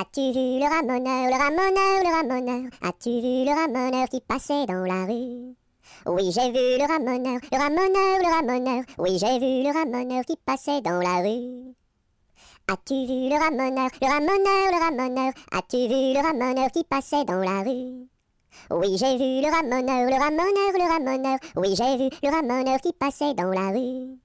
As-tu vu le ramoneur, le ramoneur, le ramoneur As-tu vu le ramoneur qui passait dans la rue Oui, j'ai vu le ramoneur, le ramoneur, le ramoneur. Oui, j'ai vu le ramoneur qui passait dans la rue. As-tu vu le ramoneur, le ramoneur, le ramoneur As-tu vu le ramoneur qui passait dans la rue Oui, j'ai vu le ramoneur, le ramoneur, le ramoneur. Oui, j'ai vu le ramoneur qui passait dans la rue.